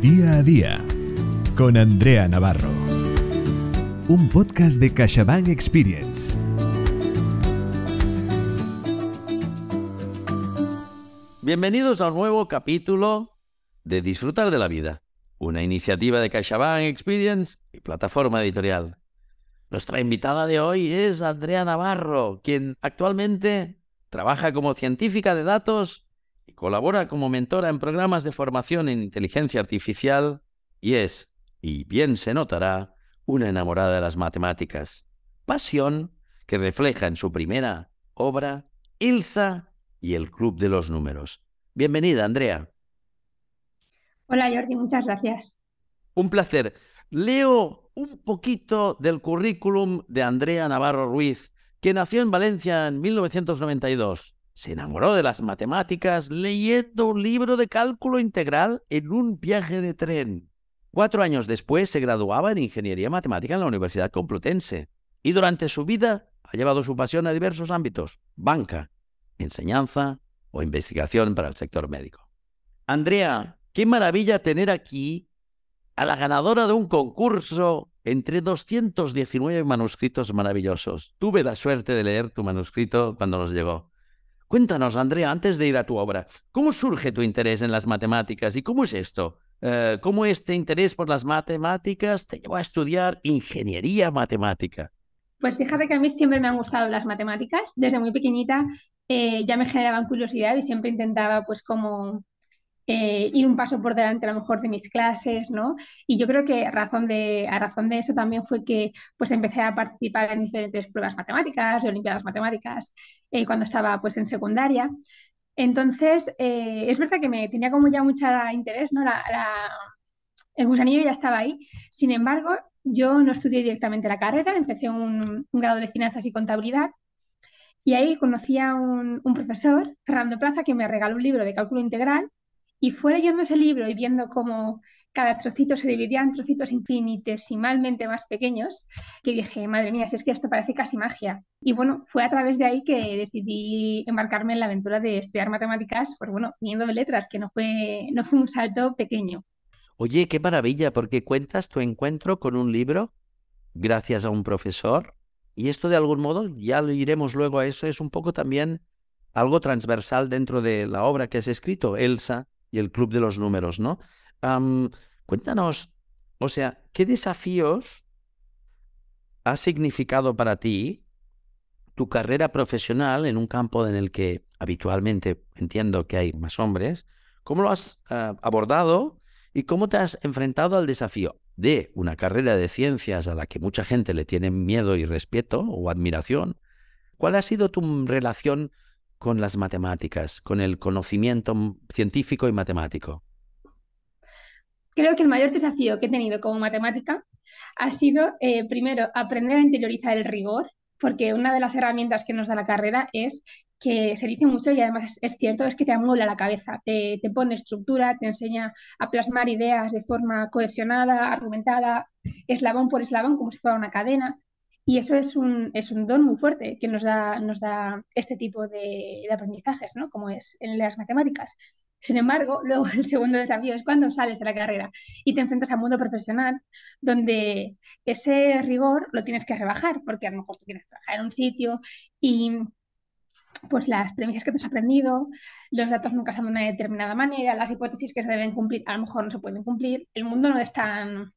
Día a Día con Andrea Navarro. Un podcast de CaixaBank Experience. Bienvenidos a un nuevo capítulo de Disfrutar de la Vida, una iniciativa de CaixaBank Experience y plataforma editorial. Nuestra invitada de hoy es Andrea Navarro, quien actualmente trabaja como científica de datos Colabora como mentora en programas de formación en inteligencia artificial y es, y bien se notará, una enamorada de las matemáticas. Pasión que refleja en su primera obra Ilsa y el Club de los Números. Bienvenida, Andrea. Hola, Jordi, muchas gracias. Un placer. Leo un poquito del currículum de Andrea Navarro Ruiz, que nació en Valencia en 1992 se enamoró de las matemáticas leyendo un libro de cálculo integral en un viaje de tren. Cuatro años después se graduaba en Ingeniería Matemática en la Universidad Complutense y durante su vida ha llevado su pasión a diversos ámbitos, banca, enseñanza o investigación para el sector médico. Andrea, qué maravilla tener aquí a la ganadora de un concurso entre 219 manuscritos maravillosos. Tuve la suerte de leer tu manuscrito cuando nos llegó. Cuéntanos, Andrea, antes de ir a tu obra, ¿cómo surge tu interés en las matemáticas y cómo es esto? Eh, ¿Cómo este interés por las matemáticas te llevó a estudiar ingeniería matemática? Pues fíjate que a mí siempre me han gustado las matemáticas. Desde muy pequeñita eh, ya me generaban curiosidad y siempre intentaba, pues, como eh, ir un paso por delante a lo mejor de mis clases, ¿no? Y yo creo que a razón de, razón de eso también fue que pues empecé a participar en diferentes pruebas matemáticas, de olimpiadas matemáticas, eh, cuando estaba pues en secundaria. Entonces, eh, es verdad que me tenía como ya mucha interés, ¿no? el gusanillo ya estaba ahí. Sin embargo, yo no estudié directamente la carrera, empecé un, grado de finanzas y contabilidad y ahí conocí a un, un, profesor, Fernando Plaza, que me regaló un libro de cálculo integral y fuera yendo ese libro y viendo cómo cada trocito se dividía en trocitos infinitesimalmente más pequeños, que dije, madre mía, si es que esto parece casi magia. Y bueno, fue a través de ahí que decidí embarcarme en la aventura de estudiar matemáticas, pues bueno, viniendo de letras, que no fue, no fue un salto pequeño. Oye, qué maravilla, porque cuentas tu encuentro con un libro gracias a un profesor, y esto de algún modo, ya lo iremos luego a eso, es un poco también algo transversal dentro de la obra que has escrito, Elsa, y el club de los números, ¿no? cuéntanos, o sea, ¿qué desafíos ha significado para ti tu carrera profesional en un campo en el que habitualmente entiendo que hay más hombres? ¿Cómo lo has eh, abordado y cómo te has enfrentado al desafío de una carrera de ciencias a la que mucha gente le tiene miedo y respeto o admiración? ¿Cuál ha sido tu relación con las matemáticas, con el conocimiento científico y matemático? Creo que el mayor desafío que he tenido como matemática ha sido, eh, primero, aprender a interiorizar el rigor, porque una de las herramientas que nos da la carrera es que se dice mucho y además es, cierto, es que te amula la cabeza, te, te pone estructura, te enseña a plasmar ideas de forma cohesionada, argumentada, eslabón por eslabón, como si fuera una cadena. Y eso es un, es un don muy fuerte que nos da, nos da este tipo de, aprendizajes, ¿no? Como es en las matemáticas. Sin embargo, luego el segundo desafío es cuando sales de la carrera y te enfrentas al mundo profesional, donde ese rigor lo tienes que rebajar, porque a lo mejor tú quieres trabajar en un sitio y pues las premisas que te has aprendido, los datos nunca son de una determinada manera, las hipótesis que se deben cumplir a lo mejor no se pueden cumplir, el mundo no es tan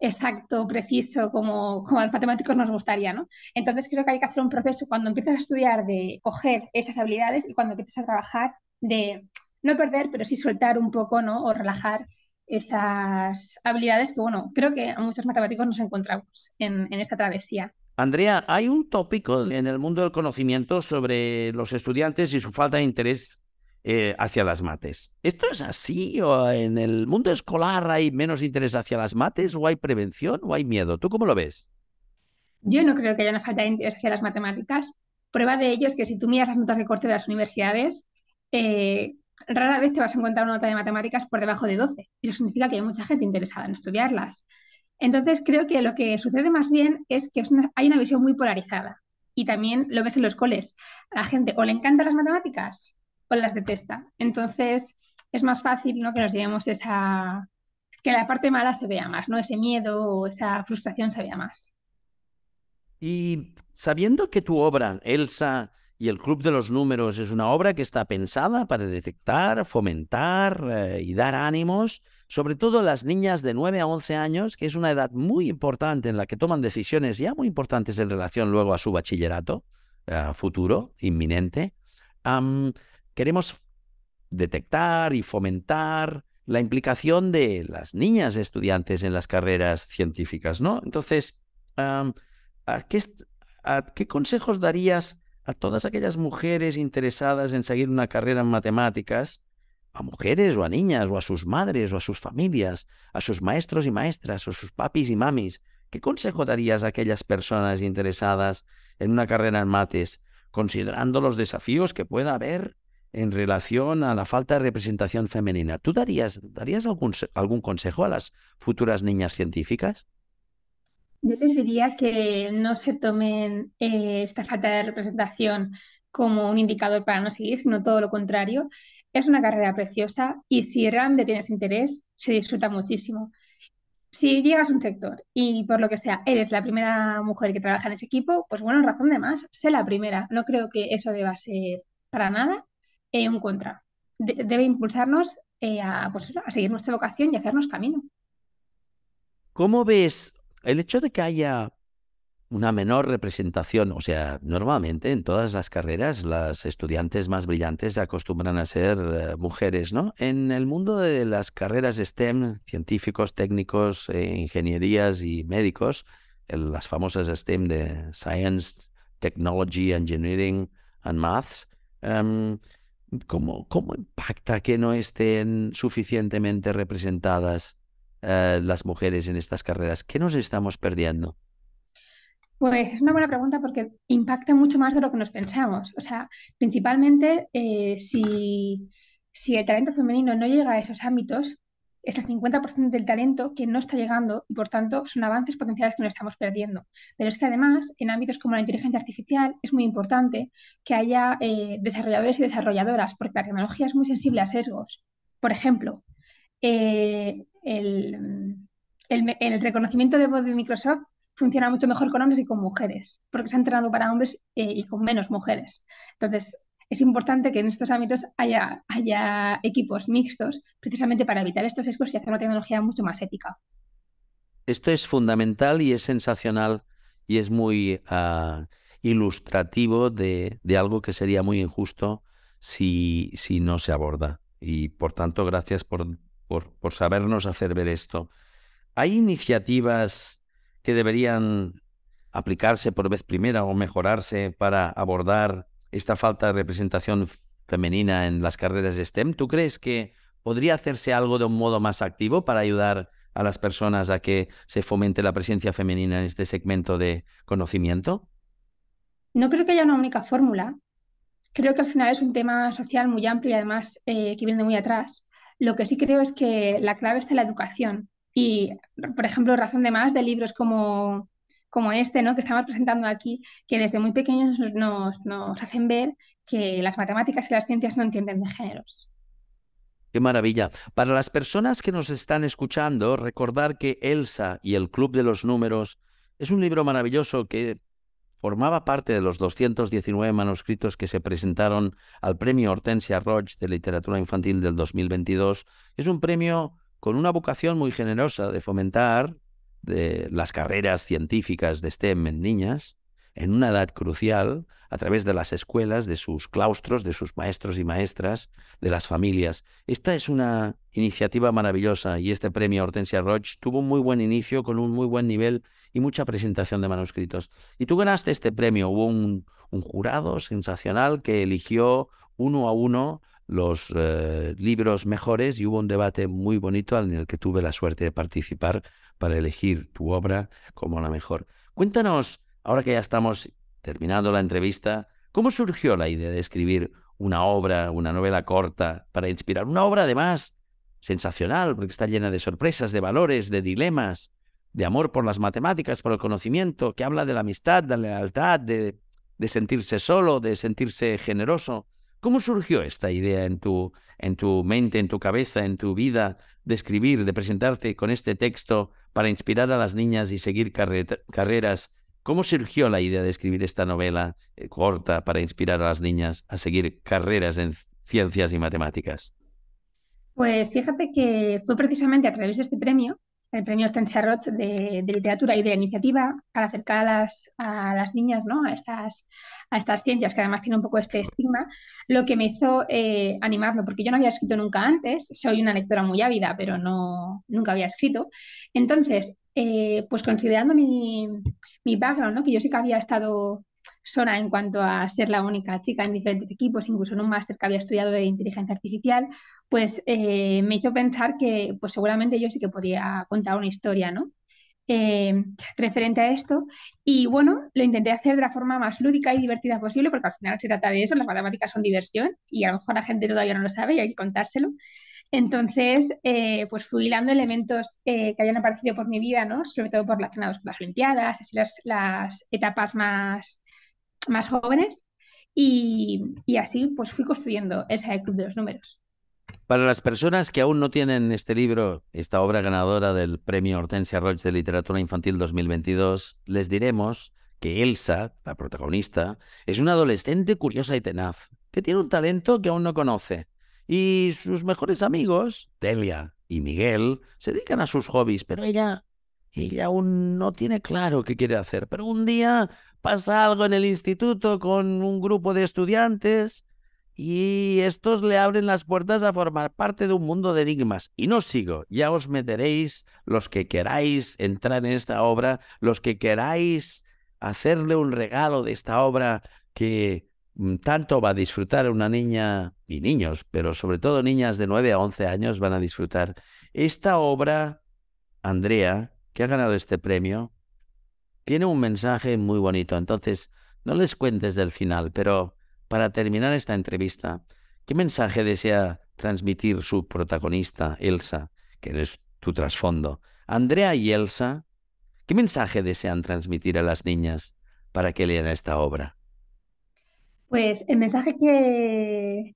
exacto, preciso, como, como a los matemáticos nos gustaría, ¿no? Entonces creo que hay que hacer un proceso cuando empiezas a estudiar de coger esas habilidades y cuando empiezas a trabajar de no perder, pero sí soltar un poco, ¿no? O relajar esas habilidades que, bueno, creo que a muchos matemáticos nos encontramos en, en esta travesía. Andrea, hay un tópico en el mundo del conocimiento sobre los estudiantes y su falta de interés eh, hacia las mates. ¿Esto es así? ¿O ¿En el mundo escolar hay menos interés hacia las mates o hay prevención o hay miedo? ¿Tú cómo lo ves? Yo no creo que haya una falta de interés hacia las matemáticas. Prueba de ello es que si tú miras las notas de corte de las universidades, eh, rara vez te vas a encontrar una nota de matemáticas por debajo de 12. Eso significa que hay mucha gente interesada en estudiarlas. Entonces, creo que lo que sucede más bien es que hay una visión muy polarizada. Y también lo ves en los coles. A la gente o le encantan las matemáticas o las detesta. Entonces, es más fácil ¿no? que nos llevemos esa, que la parte mala se vea más, ¿no? Ese miedo o esa frustración se vea más. Y sabiendo que tu obra, Elsa y el Club de los Números, es una obra que está pensada para detectar, fomentar eh, y dar ánimos, sobre todo las niñas de 9 a 11 años, que es una edad muy importante en la que toman decisiones ya muy importantes en relación luego a su bachillerato eh, futuro, inminente. Queremos detectar y fomentar la implicación de las niñas estudiantes en las carreras científicas, ¿no? Entonces, qué, qué consejos darías a todas aquellas mujeres interesadas en seguir una carrera en matemáticas a mujeres o a niñas o a sus madres o a sus familias, a sus maestros y maestras o sus papis y mamis. ¿Qué consejo darías a aquellas personas interesadas en una carrera en mates, considerando los desafíos que pueda haber en relación a la falta de representación femenina. ¿Tú darías, darías algún, algún consejo a las futuras niñas científicas? Yo les diría que no se tomen eh, esta falta de representación como un indicador para no seguir, sino todo lo contrario. Es una carrera preciosa y si realmente tienes interés, se disfruta muchísimo. Si llegas a un sector y por lo que sea eres la primera mujer que trabaja en ese equipo, pues bueno, razón de más, sé la primera. No creo que eso deba ser para nada en eh, un contra. debe impulsarnos eh, a, pues a seguir nuestra vocación y hacernos camino. ¿Cómo ves el hecho de que haya una menor representación, o sea, normalmente en todas las carreras las estudiantes más brillantes se acostumbran a ser eh, mujeres, ¿no? En el mundo de las carreras STEM, científicos, técnicos, ingenierías y médicos, las famosas STEM de Science, Technology, Engineering and Maths, em, ¿cómo, impacta que no estén suficientemente representadas eh, las mujeres en estas carreras? ¿Qué nos estamos perdiendo? Pues es una buena pregunta porque impacta mucho más de lo que nos pensamos. O sea, principalmente eh, si, si el talento femenino no llega a esos ámbitos, es el 50% del talento que no está llegando y por tanto son avances potenciales que no estamos perdiendo. Pero es que además en ámbitos como la inteligencia artificial es muy importante que haya eh, desarrolladores y desarrolladoras porque la tecnología es muy sensible a sesgos. Por ejemplo, eh, el, reconocimiento de voz de Microsoft funciona mucho mejor con hombres y con mujeres porque se ha entrenado para hombres eh, y con menos mujeres. Entonces, es importante que en estos ámbitos haya, equipos mixtos precisamente para evitar estos sesgos y hacer una tecnología mucho más ética. Esto es fundamental y es sensacional y es muy ah, ilustrativo de, algo que sería muy injusto si, no se aborda. Y por tanto, gracias por sabernos hacer ver esto. ¿Hay iniciativas que deberían aplicarse por vez primera o mejorarse para abordar esta falta de representación femenina en las carreras de STEM, ¿tú crees que podría hacerse algo de un modo más activo para ayudar a las personas a que se fomente la presencia femenina en este segmento de conocimiento? No creo que haya una única fórmula. Creo que al final es un tema social muy amplio y además eh, que viene muy atrás. Lo que sí creo es que la clave está en la educación. Y, por ejemplo, razón de más de libros como como este, ¿no? que estamos presentando aquí, que desde muy pequeños nos, nos hacen ver que las matemáticas y las ciencias no entienden de géneros. Qué maravilla. Para las personas que nos están escuchando, recordar que Elsa y el Club de los Números es un libro maravilloso que formaba parte de los 219 manuscritos que se presentaron al Premio Hortensia Roche de Literatura Infantil del 2022. Es un premio con una vocación muy generosa de fomentar de las carreras científicas de STEM en niñas en una edad crucial a través de las escuelas, de sus claustros, de sus maestros y maestras, de las familias. Esta es una iniciativa maravillosa y este premio Hortensia Roche tuvo un muy buen inicio con un muy buen nivel y mucha presentación de manuscritos. Y tú ganaste este premio. Hubo un jurado sensacional que eligió uno a uno los eh, libros mejores y hubo un debate muy bonito en el que tuve la suerte de participar para elegir tu obra como la mejor. Cuéntanos, ahora que ya estamos terminando la entrevista, ¿cómo surgió la idea de escribir una obra, una novela corta para inspirar? Una obra además sensacional, porque está llena de sorpresas, de valores, de dilemas, de amor por las matemáticas, por el conocimiento, que habla de la amistad, de la lealtad, de sentirse solo, de sentirse generoso. ¿Cómo surgió esta idea en tu, en tu mente, en tu cabeza, en tu vida de escribir, de presentarte con este texto para inspirar a las niñas y seguir carreras? ¿Cómo surgió la idea de escribir esta novela eh, corta para inspirar a las niñas a seguir carreras en ciencias y matemáticas? Pues fíjate que fue precisamente a través de este premio el premio Hortensia de, literatura y de iniciativa para acercar a las, niñas ¿no? a, estas, a estas ciencias, que además tiene un poco este estigma, lo que me hizo eh, animarme, porque yo no había escrito nunca antes, soy una lectora muy ávida, pero no, nunca había escrito. Entonces, eh, pues considerando mi, background, que yo sí que había estado persona en cuanto a ser la única chica en diferentes equipos, incluso en un máster que había estudiado de inteligencia artificial, pues eh, me hizo pensar que pues seguramente yo sí que podía contar una historia, ¿no? Eh, referente a esto. Y bueno, lo intenté hacer de la forma más lúdica y divertida posible, porque al final se trata de eso, las matemáticas son diversión y a lo mejor la gente todavía no lo sabe y hay que contárselo. Entonces, eh, pues fui hilando elementos que habían aparecido por mi vida, ¿no? Sobre todo por relacionados con las Olimpiadas, así las, las etapas más más jóvenes y, así pues fui construyendo ese Club de los Números. Para las personas que aún no tienen este libro, esta obra ganadora del Premio Hortensia Roig de Literatura Infantil 2022, les diremos que Elsa, la protagonista, es una adolescente curiosa y tenaz, que tiene un talento que aún no conoce. Y sus mejores amigos, Delia y Miguel, se dedican a sus hobbies, pero ella, ella aún no tiene claro qué quiere hacer. Pero un día pasa algo en el instituto con un grupo de estudiantes y estos le abren las puertas a formar parte de un mundo de enigmas. Y no sigo, ya os meteréis los que queráis entrar en esta obra, los que queráis hacerle un regalo de esta obra que mm, tanto va a disfrutar una niña y niños, pero sobre todo niñas de 9 a 11 años van a disfrutar. Esta obra, Andrea, que ha ganado este premio, tiene un mensaje muy bonito. Entonces, no les cuentes del final, pero para terminar esta entrevista, ¿qué mensaje desea transmitir su protagonista, Elsa, que eres tu trasfondo? Andrea y Elsa, ¿qué mensaje desean transmitir a las niñas para que lean esta obra? Pues el mensaje que,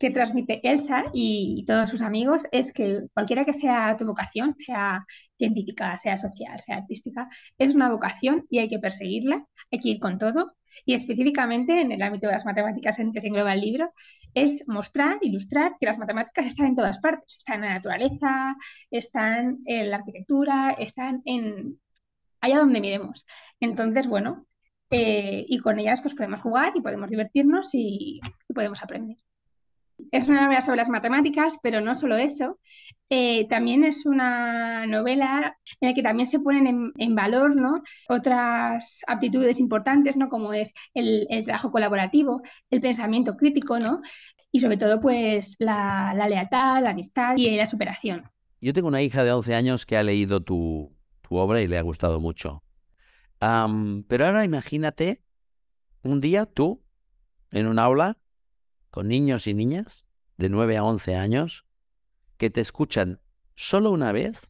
que transmite Elsa y todos sus amigos es que cualquiera que sea tu vocación, sea científica, sea social, sea artística, es una vocación y hay que perseguirla, hay que ir con todo. Y específicamente en el ámbito de las matemáticas en que se engloba el libro, es mostrar, ilustrar que las matemáticas están en todas partes, están en la naturaleza, están en la arquitectura, están en allá donde miremos. Entonces, bueno, eh, y con ellas pues podemos jugar y podemos divertirnos y podemos aprender. Es una novela sobre las matemáticas, pero no solo eso. Eh, también es una novela en la que también se ponen en, valor ¿no? otras aptitudes importantes, ¿no? como es el, trabajo colaborativo, el pensamiento crítico, ¿no? y sobre todo pues la, lealtad, la amistad y la superación. Yo tengo una hija de 11 años que ha leído tu, obra y le ha gustado mucho. pero ahora imagínate un día tú en un aula con niños y niñas de 9 a 11 años que te escuchan solo una vez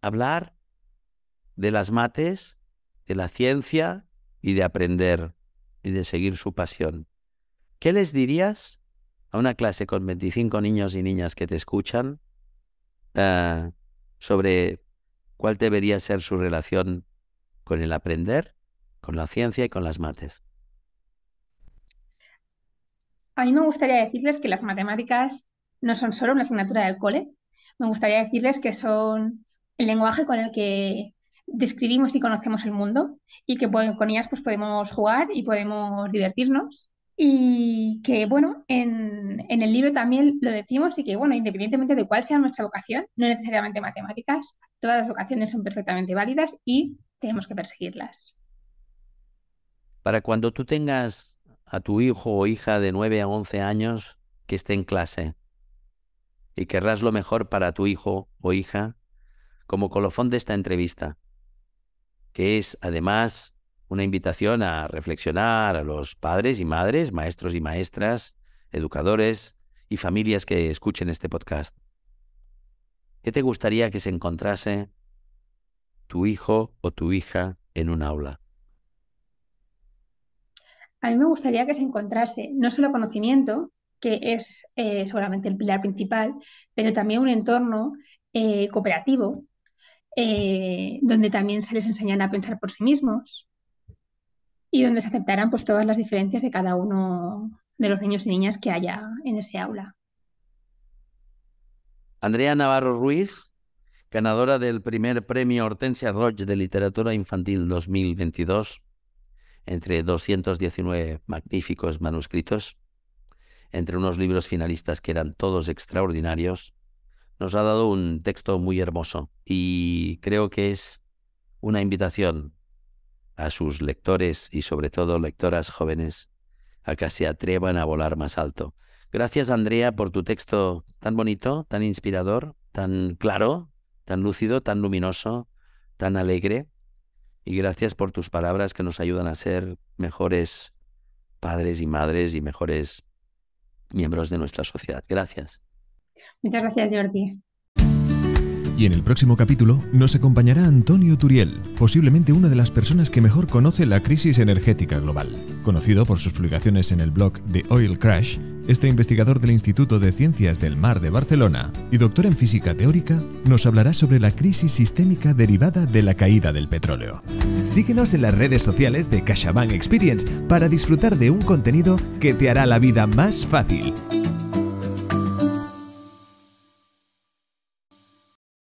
hablar de las mates, de la ciencia y de aprender y de seguir su pasión. ¿Qué les dirías a una clase con 25 niños y niñas que te escuchan eh, sobre cuál debería ser su relación con el aprender, con la ciencia y con las mates? A mí me gustaría decirles que las matemáticas no son solo una asignatura del cole. Me gustaría decirles que son el lenguaje con el que describimos y conocemos el mundo y que pues, con ellas pues, podemos jugar y podemos divertirnos. Y que, bueno, en, el libro también lo decimos y que, bueno, independientemente de cuál sea nuestra vocación, no necesariamente matemáticas, todas las vocaciones son perfectamente válidas y tenemos que perseguirlas. Para cuando tú tengas a tu hijo o hija de 9 a 11 años que esté en clase y querrás lo mejor para tu hijo o hija como colofón de esta entrevista, que es además una invitación a reflexionar a los padres y madres, maestros y maestras, educadores y familias que escuchen este podcast. ¿Qué te gustaría que se encontrase tu hijo o tu hija en un aula? a mí me gustaría que se encontrase no solo conocimiento, que es eh, seguramente el pilar principal, pero también un entorno eh, cooperativo, eh, donde también se les enseñan a pensar por sí mismos y donde se aceptarán pues, todas las diferencias de cada uno de los niños y niñas que haya en ese aula. Andrea Navarro Ruiz, ganadora del primer premio Hortensia Roche de Literatura Infantil 2022 entre 219 magníficos manuscritos, entre unos libros finalistas que eran todos extraordinarios, nos ha dado un texto muy hermoso y creo que es una invitación a sus lectores y sobre todo lectoras jóvenes a que se atrevan a volar más alto. Gracias Andrea por tu texto tan bonito, tan inspirador, tan claro, tan lúcido, tan luminoso, tan alegre y gracias por tus palabras que nos ayudan a ser mejores padres y madres y mejores miembros de nuestra sociedad. Gracias. Muchas gracias, Jordi. Y en el próximo capítulo nos acompañará Antonio Turiel, posiblemente una de las personas que mejor conoce la crisis energética global. Conocido por sus publicaciones en el blog The Oil Crash, este investigador del Instituto de Ciencias del Mar de Barcelona y doctor en física teórica, nos hablará sobre la crisis sistémica derivada de la caída del petróleo. Síguenos en las redes sociales de CaixaBank Experience para disfrutar de un contenido que te hará la vida más fácil.